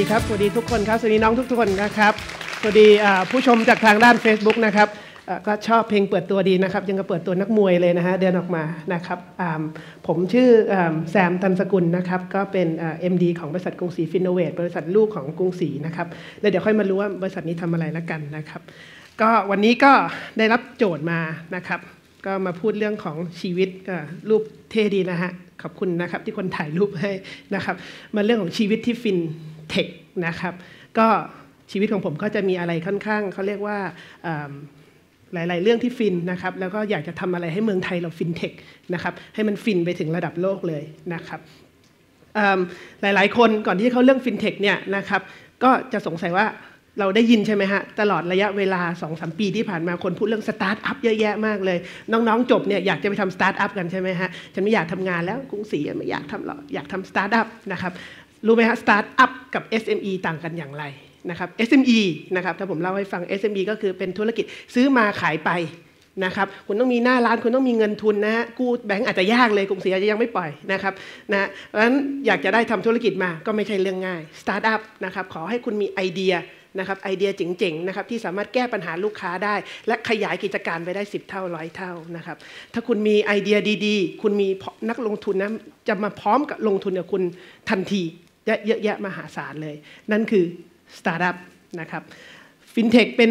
ดีครับ สวัสดีทุกคนครับ สวัสดีน้องทุกคนนะครับ สวัสดีผู้ชมจากทางด้าน Facebook นะครับก็ชอบเพลงเปิดตัวดีนะครับ ยังก็เปิดตัวนักมวยเลยนะฮะ เดินออกมานะครับผมชื่อแซมตันสกุลนะครับ ก็เป็นเอ็มดีของบริษัทกรุงศรีฟินโนเวทบริษัทลูกของกรุงศรีนะครับแล้วเดี๋ยวค่อยมารู้ว่าบริษัทนี้ทำอะไรแล้วกันนะครับ ก็วันนี้ก็ได้รับโจทย์มานะครับ ก็มาพูดเรื่องของชีวิตรูปเท่ดีนะฮะ ขอบคุณนะครับที่คนถ่ายรูปให้นะครับ มาเรื่องของชีวิตที่ฟินเทคนะครับ ก็ชีวิตของผมก็จะมีอะไรค่อนข้างเขาเรียกว่าหลาย ๆเรื่องที่ฟินนะครับแล้วก็อยากจะทำอะไรให้เมืองไทยเราฟินเทคนะครับให้มันฟินไปถึงระดับโลกเลยนะครับหลายๆคนก่อนที่เขาเรื่องฟินเทคเนี่ยนะครับก็จะสงสัยว่าเราได้ยินใช่ไหมฮะตลอดระยะเวลา2สปีที่ผ่านมาคนพูดเรื่องสตาร์ทอัพเยอะแยะมากเลย น้องๆจบเนี่ยอยากจะไปทำสตาร์ทอัพกันใช่ไหมฮะฉันไม่อยากทำงานแล้วกรุงศรีไม่อยากทำหรอกอยากทำสตาร์ทอัพนะครับรู้ไหมฮะสตาร์ทอัพกับ SME ต่างกันอย่างไรนะครับ SME นะครับถ้าผมเล่าให้ฟัง SME ก็คือเป็นธุรกิจซื้อมาขายไปนะครับคุณต้องมีหน้าร้าน คุณต้องมีเงินทุนนะฮะกู้แบงก์อาจจะยากเลยกรุงศรีอาจจะยังไม่ปล่อยนะครับนะเพราะฉะนั้นอยากจะได้ทำธุรกิจมาก็ไม่ใช่เรื่องง่ายสตาร์ทอัพนะครับขอให้คุณมีไอเดียนะครับไอเดียเจ๋งๆนะครับที่สามารถแก้ปัญหาลูกค้าได้ และขยายกิจการไปได้10เท่าร้อยเท่านะครับถ้าคุณมีไอเดียดี ๆ คุณมีนักลงทุนนะจะมาพร้อมกับลงทุนกับคุณทันทีเยอะแยะมหาศาลเลยนั่นคือสตาร์ทอัพนะครับฟินเทคเป็น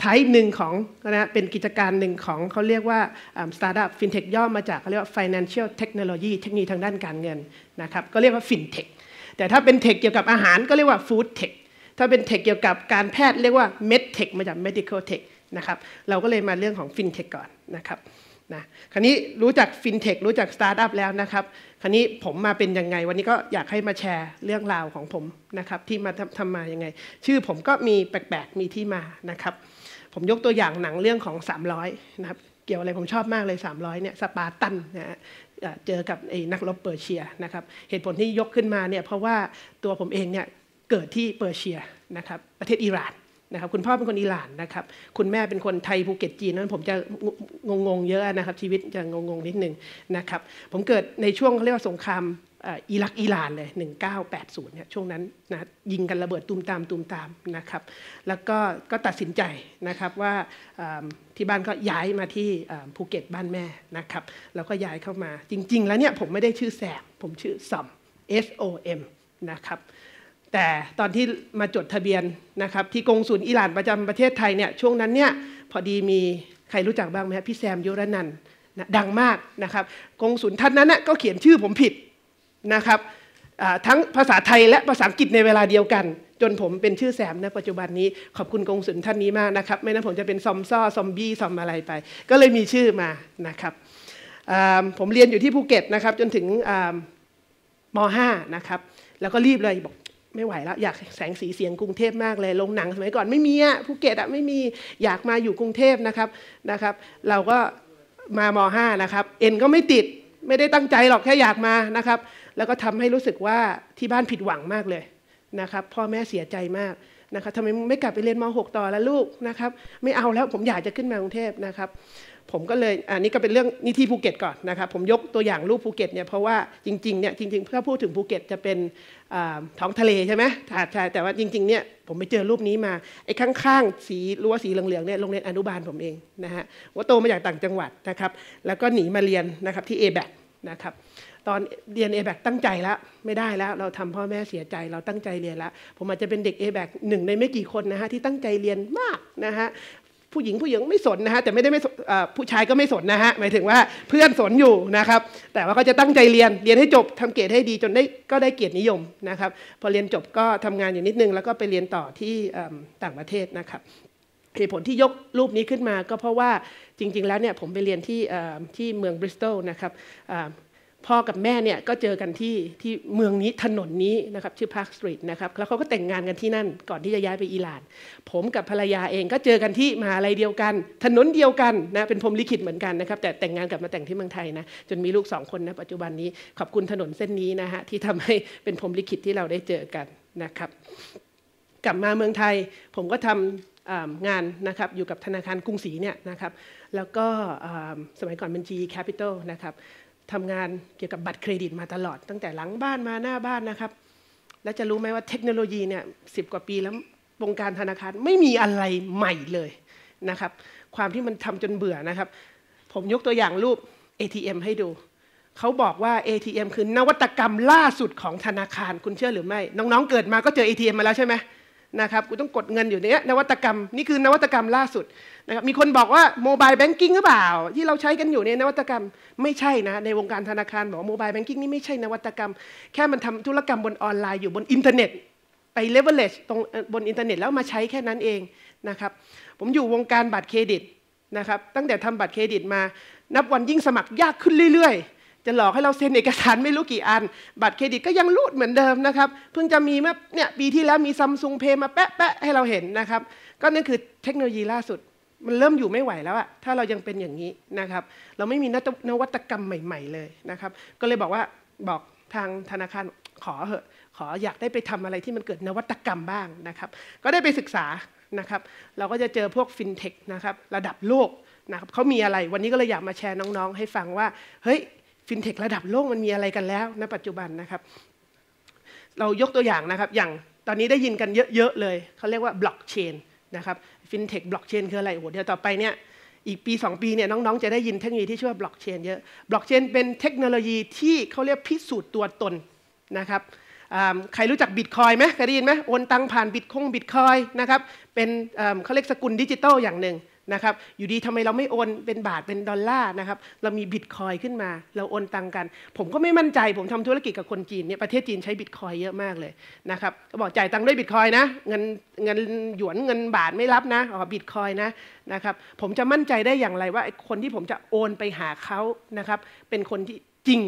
ไทป์หนึ่งของนะเป็นกิจการหนึ่งของเขาเรียกว่าสตาร์ทอัพฟินเทคย่อมาจากเขาเรียกว่า financial technology เทคโนโลยีทางด้านการเงินนะครับก็เรียกว่าฟินเทคแต่ถ้าเป็นเทคเกี่ยวกับอาหารก็เรียกว่าฟู้ดเทคถ้าเป็นเทคเกี่ยวกับการแพทย์เรียกว่าเมดเทคมาจาก medical tech นะครับเราก็เลยมาเรื่องของฟินเทคก่อนนะครับนะคราวนี้รู้จักฟินเทครู้จักสตาร์ทอัพแล้วนะครับ คราวนี้ผมมาเป็นยังไงวันนี้ก็อยากให้มาแชร์เรื่องราวของผมนะครับที่มาทำมายังไงชื่อผมก็มีแปลกๆ มีที่มานะครับ ผมยกตัวอย่างหนังเรื่องของ 300นะครับเกี่ยวอะไรผมชอบมากเลย 300เนี่ยสปาร์ตันนะฮะเจอกับไอ้นักรบเปอร์เซียนะครับเหตุผลที่ยกขึ้นมาเนี่ยเพราะว่าตัวผมเองเนี่ยเกิดที่เปอร์เซียนะครับประเทศอิหร่านนะครับคุณพ่อเป็นคนอิหร่านนะครับคุณแม่เป็นคนไทยภูเก็ตจีนนั้นผมจะงงๆเยอะนะครับชีวิตจะงงๆนิดนึงนะครับผมเกิดในช่วงเขาเรียกว่าสงครามอิรักอิหร่านเลย1980เนี่ยช่วงนั้นนะยิงกันระเบิดตุมตามตุมตามนะครับแล้วก็ก็ตัดสินใจนะครับว่าที่บ้านก็ย้ายมาที่ภูเก็ตบ้านแม่นะครับแล้วก็ย้ายเข้ามาจริงๆแล้วเนี่ยผมไม่ได้ชื่อแสบผมชื่อสอม S O M นะครับแต่ตอนที่มาจดทะเบียนนะครับที่กงสุลอิหร่านประจำประเทศไทยเนี่ยช่วงนั้นเนี่ยพอดีมีใครรู้จักบ้างไหมพี่แซมยุรนันนะดังมากนะครับกงสุลท่านนั้นนะก็เขียนชื่อผมผิดนะครับทั้งภาษาไทยและภาษาอังกฤษในเวลาเดียวกัน จนผมเป็นชื่อแซมนะปัจจุบันนี้ขอบคุณกงสุลท่านนี้มากนะครับไม่นั้นผมจะเป็นซอมซ่อซอมบี้ซอมอะไรไป ก็เลยมีชื่อมานะครับผมเรียนอยู่ที่ภูเก็ตนะครับจนถึงม .5 นะครับ แล้วก็รีบเลยบอกไม่ไหวแล้วอยากแสงสีเสียงกรุงเทพมากเลย ลงหนังสมัยก่อนไม่มีอะภูเก็ตอะไม่มีอยากมาอยู่กรุงเทพนะครับนะครับ เราก็มาม .5 นะครับ เอ็นก็ไม่ติดไม่ได้ตั้งใจหรอกแค่อยากมานะครับ แล้วก็ทำให้รู้สึกว่าที่บ้านผิดหวังมากเลยนะครับ พ่อแม่เสียใจมากนะครับทำไมไม่กลับไปเรียนม .6 ต่อแล้วลูกนะครับไม่เอาแล้วผมอยากจะขึ้นมากรุงเทพนะครับผมก็เลยอันนี้ก็เป็นเรื่องนิ่ที่ภูเก็ตก่อนนะครับ ผมยกตัวอย่างรูปภูเก็ตเนี่ยเพราะว่าจริงๆเนี่ยจริง ๆ เพื่อพูดถึงภูเก็ตจะเป็นท้องทะเลใช่ไหมใช่แต่ว่าจริงๆเนี่ยผมไปเจอรูปนี้มาไอ้ข้างๆสีรั้วสีเหลืองๆเนี่ยโรงเรียนอนุบาลผมเองนะฮะว่าโตมาจากต่างจังหวัดนะครับ แล้วก็หนีมาเรียนนะครับที่ a b a บนะครับตอนเรียน a b a บตั้งใจแล้วไม่ได้แล้ว เราทำพ่อแม่เสียใจเราตั้งใจเรียนแล้วผมอาจจะเป็นเด็ก a b a บหนึ่งในไม่กี่คนนะฮะที่ตั้งใจเรียนมากนะฮะผู้หญิงผู้หญิงไม่สนนะฮะแต่ไม่ได้ไม่ผู้ชายก็ไม่สนนะฮะหมายถึงว่าเพื่อนสนอยู่นะครับ แต่ว่าก็จะตั้งใจเรียนเรียนให้จบทำเกริให้ดีจนได้ก็ได้เกียรตินิยมนะครับพอเรียนจบก็ทำงานอยู่นิดนึงแล้วก็ไปเรียนต่อที่ต่างประเทศนะครับเหตุผลที่ยกรูปนี้ขึ้นมาก็เพราะว่าจริงๆ แล้วเนี่ยผมไปเรียนที่ที่เมืองบริสตอลนะครับพ่อกับแม่เนี่ยก็เจอกันที่ที่เมืองนี้ถนนนี้นะครับ ชื่อพาร์คสตรีทนะครับแล้วเขาก็แต่งงานกันที่นั่นก่อนที่จะย้ายไปอิหร่าน ผมกับภรรยาเองก็เจอกันที่มหาลัยเดียวกัน ถนนเดียวกันนะเป็นพรมลิขิตเหมือนกันนะครับ แต่แต่งงานกลับมาแต่งที่เมืองไทยนะจนมีลูกสองคนนะปัจจุบันนี้ ขอบคุณถนนเส้นนี้นะฮะที่ทำให้เป็นพรมลิขิตที่เราได้เจอกันนะครับ กลับมาเมืองไทย ผมก็ทำงานนะครับอยู่กับธนาคารกรุงศรีเนี่ยนะครับ แล้วก็สมัยก่อนเป็นีแคปิตอลนะครับทำงานเกี่ยวกับบัตรเครดิตมาตลอด ตั้งแต่หลังบ้านมาหน้าบ้านนะครับ แล้วจะรู้ไหมว่าเทคโนโลยีเนี่ยสิกว่าปีแล้ว วงการธนาคารไม่มีอะไรใหม่เลยนะครับความที่มันทำจนเบื่อนะครับ ผมยกตัวอย่างรูป ATM ให้ดู เขาบอกว่า ATM คือนวัตกรรมล่าสุดของธนาคาร คุณเชื่อหรือไม่ น้องๆเกิดมาก็เจอ ATM มาแล้วใช่ไหมนะครับกูต้องกดเงินอยู่เนี้ยนวัตกรรม นี่คือนวัตกรรมล่าสุดนะครับมีคนบอกว่าโมบายแบงกิ้งหรือเปล่าที่เราใช้กันอยู่เนี่ยนวัตกรรม ไม่ใช่นะในวงการธนาคารบอกโมบายแบงกิ้งนี่ไม่ใช่นวัตกรรม แค่มันทำธุรกรรม บนออนไลน์อยู่บนอินเทอร์เน็ตไปเลเวลเลชตรงบนอินเทอร์เน็ตแล้วมาใช้แค่นั้นเองนะครับผมอยู่วงการบัตรเครดิตนะครับตั้งแต่ทำบัตรเครดิตมา นับวันยิ่งสมัครยากขึ้นเรื่อยจะหลอกให้เราเซ็นเอกสารไม่รู้กี่อัน บัตรเครดิตก็ยังรูดเหมือนเดิมนะครับเพิ่งจะมีเมื่อเนี่ยปีที่แล้วมีซัมซุงเพย์มาแปะแปะให้เราเห็นนะครับก็นั่นคือเทคโนโลยีล่าสุด มันเริ่มอยู่ไม่ไหวแล้วอะถ้าเรายังเป็นอย่างนี้นะครับเราไม่มีนวัตกรรมใหม่ๆเลยนะครับก็เลยบอกว่าบอกทางธนาคารขอเหอะขออยากได้ไปทำอะไรที่มันเกิดนวัตกรรมบ้างนะครับก็ได้ไปศึกษานะครับเราก็จะเจอพวกฟินเทคนะครับระดับโลกนะครับเขามีอะไรวันนี้ก็เลยอยากมาแชร์น้องๆ ให้ฟังว่า เฮ้ยฟินเทคระดับโลกมันมีอะไรกันแล้วใะปัจจุบันนะครับ เรายกตัวอย่างนะครับอย่างตอนนี้ได้ยินกันเยอะๆเลยเขาเรียกว่าบล็อกเชนนะครับฟินเทคบล็อกเชนคืออะไรโอ้โหเดี๋ยวต่อไปเนี่ย อีกปี 2ปีเนี่ยน้องๆ จะได้ยินเทคโนโลยีที่ชื่อว่าบล็อกเชนเยอะบล็อกเชนเป็นเทคโนโลยีที่เขาเรียกพิสูจน์ตัวตนนะครับใครรู้จักบิตคอยไหมเคยได้ยินไหมโอนตังผ่านบิตคงบิตคอยนะครับเป็นเขาเรียกสกุลดิจิตอลอย่างหนึ่งนะครับอยู่ดีทำไมเราไม่โอนเป็นบาทเป็นดอลลาร์นะครับเรามีบิตคอยขึ้นมาเราโอนตังกัน ผมก็ไม่มั่นใจผมทำธุรกิจกับคนจีนเนี่ยประเทศจีนใช้บิตคอยเยอะมากเลยนะครับก็บอกจ่ายตังด้วยบิตคอยนะเงินเงินหยวนเงินบาทไม่รับนะอ๋อบิตคอยนะนะครับผมจะมั่นใจได้อย่างไรว่าคนที่ผมจะโอนไปหาเขานะครับเป็นคนที่จริง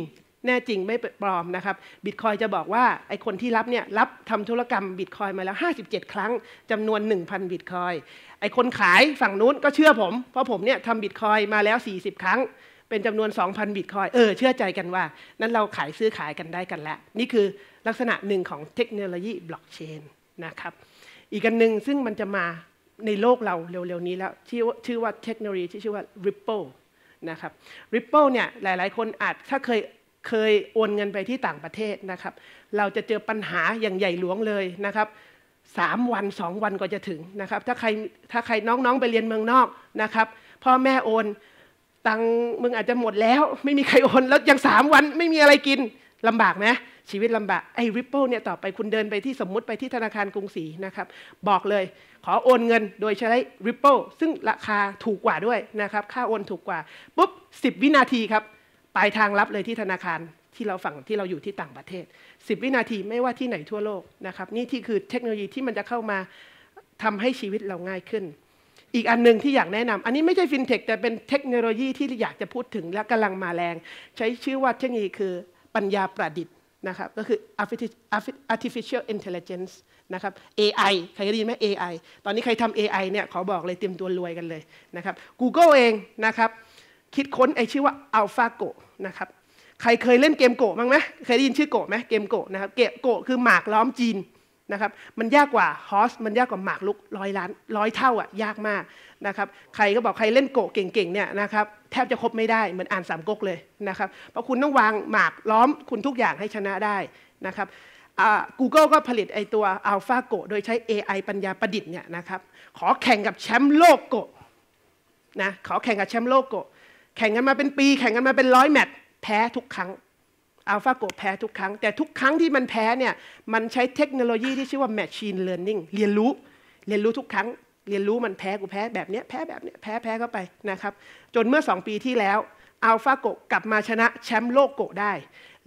แน่จริงไม่ปลอมนะครับบิตคอยจะบอกว่าไอคนที่รับเนี่ย รับทำธุรกรรมบิตคอยมาแล้ว 57 ครั้ง จำนวน 1,000บิตคอยไอคนขายฝั่งนู้นก็เชื่อผม เพราะผมเนี่ยทำบิตคอยมาแล้ว 40 ครั้ง เป็นจำนวน 2,000บิตคอยเออเชื่อใจกันว่า นั้นเราขายซื้อขายกันได้กันแล้วนี่คือลักษณะหนึ่งของเทคโนโลยีบล็อกเชนนะครับอีกกันหนึ่งซึ่งมันจะมาในโลกเราเร็วๆนี้แล้วชื่อว่าชื่อว่าเทคโนโลยีที่ชื่อว่า Ripple นะครับ Ripple เนี่ยหลายๆ คนอาจถ้าเคยเคยโอนเงินไปที่ต่างประเทศนะครับ เราจะเจอปัญหาอย่างใหญ่หลวงเลยนะครับสามวันสองวันก็จะถึงนะครับ ถ้าใครถ้าใครน้องๆ ไปเรียนเมืองนอกนะครับ พ่อแม่โอน ตังมึงอาจจะหมดแล้ว ไม่มีใครโอนแล้วยังสามวันไม่มีอะไรกินลำบากไหมชีวิตลำบาก ไอ้ริปเปิลเนี่ยต่อไปคุณเดินไปที่สมมุติไปที่ธนาคารกรุงศรีนะครับ บอกเลย ขอโอนเงินโดยใช้ริปเปิลซึ่งราคาถูกกว่าด้วยนะครับ ค่าโอนถูกกว่าปุ๊บ10วินาทีครับปลายทางลับเลยที่ธนาคารที่เราฝั่งที่เราอยู่ที่ต่างประเทศ10วินาทีไม่ว่าที่ไหนทั่วโลกนะครับนี่ที่คือเทคโนโลยีที่มันจะเข้ามาทำให้ชีวิตเราง่ายขึ้น อีกอันหนึ่งที่อยากแนะนำ อันนี้ไม่ใช่ฟินเทคแต่เป็นเทคโนโลยีที่อยากจะพูดถึงและกำลังมาแรง ใช้ชื่อว่าเทคโนโลยี คือ ปัญญาประดิษฐ์นะครับก็คือ artificial intelligence นะครับ AI ใครได้ยินไหม AI ตอนนี้ใครทำ AI เนี่ยขอบอกเลยเตรียมตัวรวยกันเลยนะครับ Google เองนะครับคิดค้นไอชื่อว่าอัลฟาโกนะครับใครเคยเล่นเกมโกะบ้างไหมเคยได้ยินชื่อโกะไหมเกมโกะนะครับเกมโกะคือหมากล้อมจีนนะครับมันยากกว่าฮอสมันยากกว่าหมากลุกร้อยล้านร้อยเท่าอ่ะยากมากนะครับใครก็บอกใครเล่นโกะเก่งๆเนี่ยนะครับแทบจะครบไม่ได้เหมือนอ่านสามก๊กเลยนะครับเพราะคุณต้องวางหมากล้อมคุณทุกอย่างให้ชนะได้นะครับกูเกิลก็ผลิตไอตัวอัลฟาโกโดยใช้ AI ปัญญาประดิษฐ์เนี่ยนะครับขอแข่งกับแชมป์โลกโกนะขอแข่งกับแชมป์โลกโกะแข่งกันมาเป็นปีแข่งกันมาเป็นร้อยแมตช์แพ้ทุกครั้งอัลฟาโกแพ้ทุกครั้ง แต่ทุกครั้งที่มันแพ้เนี่ย มันใช้เทคโนโลยีที่ชื่อว่าแมชชีน e l e a นนิ่งเรียนรู้เรียนรู้ทุกครั้ง เรียนรู้มันแพ้กูแพ้แบบเนี้ยแพ้แบบเนี้ยแพ้แพ้เข้าไปนะครับจนเมื่อ 2 ปีที่แล้วอัลฟาโกกลับมาชนะแชมป์โลกโกได้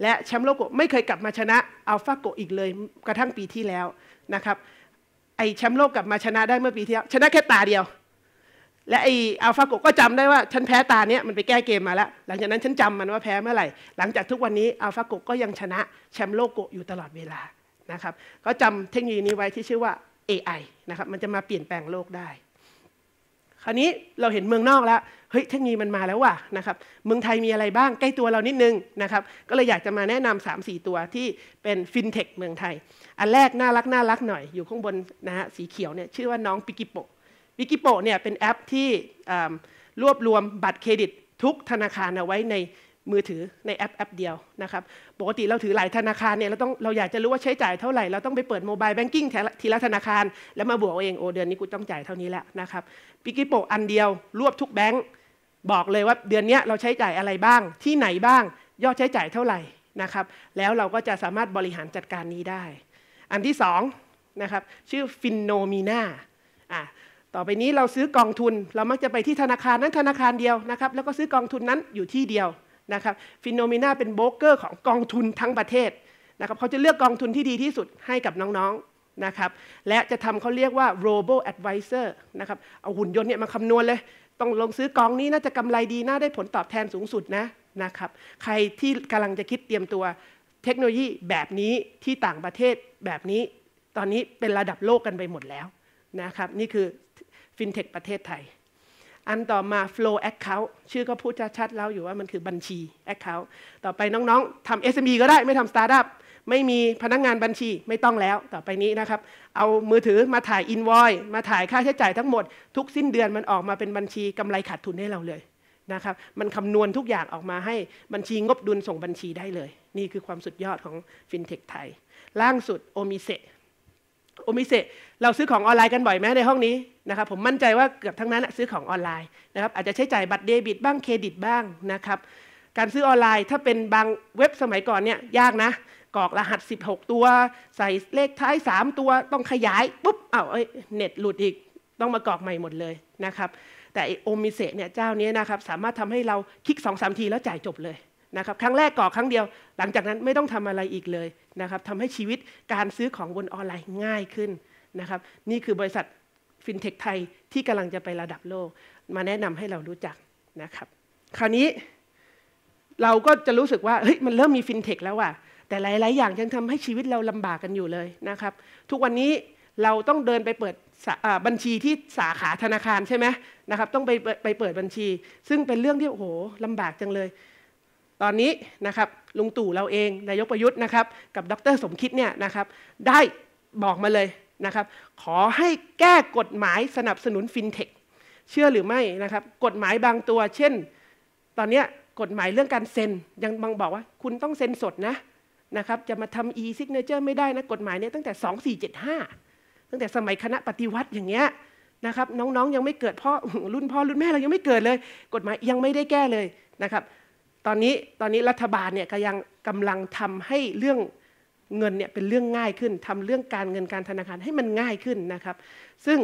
และแชมป์โลกโกไม่เคยกลับมาชนะอัลฟาโกอีกเลยกระทั่งปีที่แล้วนะครับไอแชมป์โลกกลับมาชนะได้เมื่อปีที่แล้วชนะแค่ตาเดียวและไออัลฟาโกก็จำได้ว่า ฉันแพ้ตาเนี้ยมันไปแก้เกมมาแล้ว หลังจากนั้นฉันจำมันว่าแพ้เมื่อไหร่ หลังจากทุกวันนี้อัลฟาโกก็ยังชนะแชมป์โลกโกอยู่ตลอดเวลานะครับก็จำเทคโนโลยีนี้ไว้ที่ชื่อว่า AI นะครับมันจะมาเปลี่ยนแปลงโลกได้ คราวนี้เราเห็นเมืองนอกแล้ว เฮ้ยเทคโนโลยีมันมาแล้วว่ะนะครับเมืองไทยมีอะไรบ้างใกล้ตัวเรานิดนึงนะครับก็เลยอยากจะมาแนะนำ 3-4 ตัวที่เป็นฟินเทคเมืองไทย อันแรกน่ารักน่ารักหน่อย อยู่ข้างบนนะฮะสีเขียวเนี่ยชื่อว่าน้องปิกิโปวิกิโปเนี่ยเป็นแอปที่รวบรวมบัตรเครดิตทุกธนาคารเอาไว้ในมือถือในแอปแอปเดียวนะครับ ปกติเราถือหลายธนาคารเนี่ยเราต้องเราอยากจะรู้ว่าใช้จ่ายเท่าไหร่ เราต้องไปเปิดโมบายแบงกิ้งทีละธนาคาร แล้วมาบวกเองโอเดือนนี้กูต้องจ่ายเท่านี้แล้วนะครับวิกิโปอันเดียวรวบทุกแบงก์บอกเลยว่าเดือนนี้เราใช้จ่ายอะไรบ้างที่ไหนบ้าง ยอดใช้จ่ายเท่าไหร่นะครับแล้วเราก็จะสามารถบริหารจัดการนี้ได้ อันที่2นะครับชื่อฟินโนมีนาอ่ะต่อไปนี้เราซื้อกองทุนเรามักจะไปที่ธนาคารนั้นธนาคารเดียวนะครับ แล้วก็ซื้อกองทุนนั้นอยู่ที่เดียวนะครับฟินโนมิน่าเป็นโบรกเกอร์ ของกองทุนทั้งประเทศนะครับเขาจะเลือกกองทุนที่ดีที่สุดให้กับน้องๆนะครับและจะทำเขาเรียกว่า robo advisor นะครับเอาหุ่นยนต์เนี่ยมาคำนวณเลยต้องลงซื้อกองนี้น่าจะกำไรดีน่าได้ผลตอบแทนสูงสุดนะนะครับใครที่กำลังจะคิดเตรียมตัวเทคโนโลยีแบบนี้ที่ต่างประเทศแบบนี้ ตอนนี้เป็นระดับโลกกันไปหมดแล้วนะครับ นี่คือฟินเทคประเทศไทย อันต่อมา flow account ชื่อก็พูดชัดๆแล้วอยู่ว่ามันคือบัญชี account ต่อไปน้องๆ ทำ SME ก็ได้ไม่ทำ startup ไม่มีพนักงานบัญชีไม่ต้องแล้ว ต่อไปนี้นะครับ เอามือถือมาถ่ายอินว c e มาถ่ายค่าใช้จ่ายทั้งหมดทุกสิ้นเดือนมันออกมาเป็นบัญชีกำไรขาดทุนให้เราเลย นะครับ มันคำนวณทุกอย่างออกมาให้บัญชีงบดุลส่งบัญชีได้เลย นี่คือความสุดยอดของฟินเทคไทยล่างสุดโอมิเซโอมิเซเราซื้อของออนไลน์กันบ่อยไหมในห้องนี้นะครับผมมั่นใจว่าเกือบทั้งนั้นซื้อของออนไลน์นะครับอาจจะใช้จ่ายบัตรเดบิตบ้างเครดิตบ้างนะครับการซื้อออนไลน์ถ้าเป็นบางเว็บสมัยก่อนเนี่ยยากนะกรอกรหัส 16 ตัว ใส่เลขท้าย 3 ตัวต้องขยายปุ๊บเอา้าเน็ตหลุดอีกต้องมากรอกใหม่หมดเลยนะครับแต่โอมิเซเนี่ยเจ้านี้นะครับสามารถทำให้เราคลิก2อสทีแล้วจ่ายจบเลยนะครับครั้งแรกก่อครั้งเดียว หลังจากนั้นไม่ต้องทำอะไรอีกเลยนะครับทำให้ชีวิตการซื้อของบนออนไลน์ง่ายขึ้นนะครับ นี่คือบริษัทฟินเทคไทยที่กำลังจะไประดับโลก มาแนะนำให้เรารู้จักนะครับ คราวนี้เราก็จะรู้สึกว่าเฮ้ยมันเริ่มมีฟินเทคแล้วว่ะ แต่หลาย ๆ อย่างยังทำให้ชีวิตเราลำบากกันอยู่เลยนะครับ ทุกวันนี้เราต้องเดินไปเปิดบัญชีที่สาขาธนาคารใช่ไหมนะครับ ต้องไปไปเปิดบัญชี ซึ่งเป็นเรื่องที่โอ้โหลำบากจังเลยตอนนี้นะครับลุงตู่เราเองนายกประยุทธ์นะครับ กับดร สมคิดเนี่ยนะครับ ได้บอกมาเลยนะครับ ขอให้แก้กฎหมายสนับสนุนฟินเทค เชื่อหรือไม่นะครับ กฎหมายบางตัว เช่น ตอนนี้กฎหมายเรื่องการเซ็น ยังบางบอกว่าคุณต้องเซ็นสดนะนะครับ จะมาทำ e-signature ไม่ได้นะ กฎหมายเนี่ยตั้งแต่ 2475 ตั้งแต่สมัยคณะปฏิวัติอย่างเงี้ยนะครับน้องๆยังไม่เกิดพ่อรุ่นพ่อรุ่นแม่เรายังไม่เกิดเลย กฎหมายยังไม่ได้แก้เลยนะครับตอนนี้ตอนนี้รัฐบาลเนี่ยก็ยังกำลังทำให้เรื่องเงินเนี่ยเป็นเรื่องง่ายขึ้นทำเรื่องการเงินการธนาคารให้มันง่ายขึ้นนะครับซึ่ง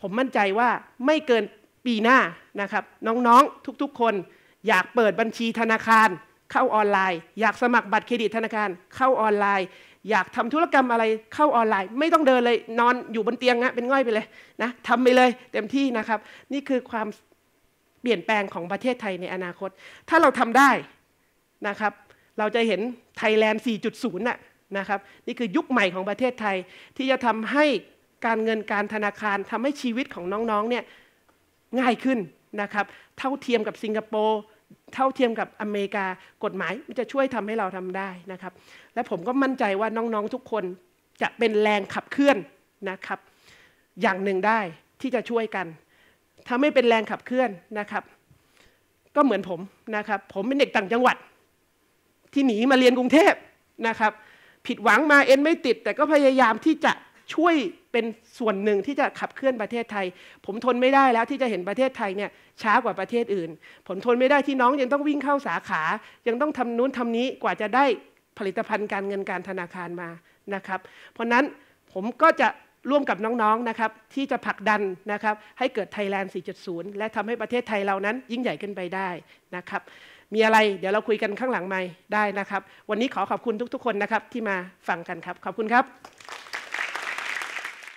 ผมมั่นใจว่าไม่เกินปีหน้านะครับ น้องๆทุกๆคน อยากเปิดบัญชีธนาคารเข้าออนไลน์ อยากสมัครบัตรเครดิตธนาคารเข้าออนไลน์ อยากทำธุรกรรมอะไรเข้าออนไลน์ ไม่ต้องเดินเลย นอนอยู่บนเตียงนะเป็นง่อยไปเลยนะทำไปเลยเต็มที่นะครับนี่คือความเปลี่ยนแปลงของประเทศไทยในอนาคต ถ้าเราทำได้นะครับ เราจะเห็นไทยแลนด์4.0 น่ะนะครับ นี่คือยุคใหม่ของประเทศไทยที่จะทำให้การเงินการธนาคารทำให้ชีวิตของน้องๆ เนี่ยง่ายขึ้นนะครับเท่าเทียมกับสิงคโปร์เท่าเทียมกับอเมริกากฎหมายมันจะช่วยทำให้เราทำได้นะครับและผมก็มั่นใจว่าน้องๆ ทุกคนจะเป็นแรงขับเคลื่อนนะครับอย่างหนึ่งได้ที่จะช่วยกันทาให้เป็นแรงขับเคลื่อนนะครับ ก็เหมือนผมนะครับ ผมเป็นเด็กต่างจังหวัด ที่หนีมาเรียนกรุงเทพนะครับ ผิดหวังมาเอ็นไม่ติด แต่ก็พยายามที่จะช่วยเป็นส่วนหนึ่งที่จะขับเคลื่อนประเทศไทย ผมทนไม่ได้แล้วที่จะเห็นประเทศไทยเนี่ย ช้ากว่าประเทศอื่น ผมทนไม่ได้ที่น้อง ยังต้องวิ่งเข้าสาขา ยังต้องทำนู้นทำนี้กว่าจะได้ผลิตภัณฑ์การเงินการธนาคารมานะครับ เพราะนั้นผมก็จะร่วมกับน้องๆ นะครับที่จะผลักดันนะครับให้เกิดไทยแลนด์4.0 และทำให้ประเทศไทยเรานั้นยิ่งใหญ่ขึ้นไปได้นะครับมีอะไรเดี๋ยวเราคุยกันข้างหลังไม่ได้นะครับ วันนี้ขอขอบคุณทุกๆ คนนะครับที่มาฟังกันครับ ขอบคุณครับ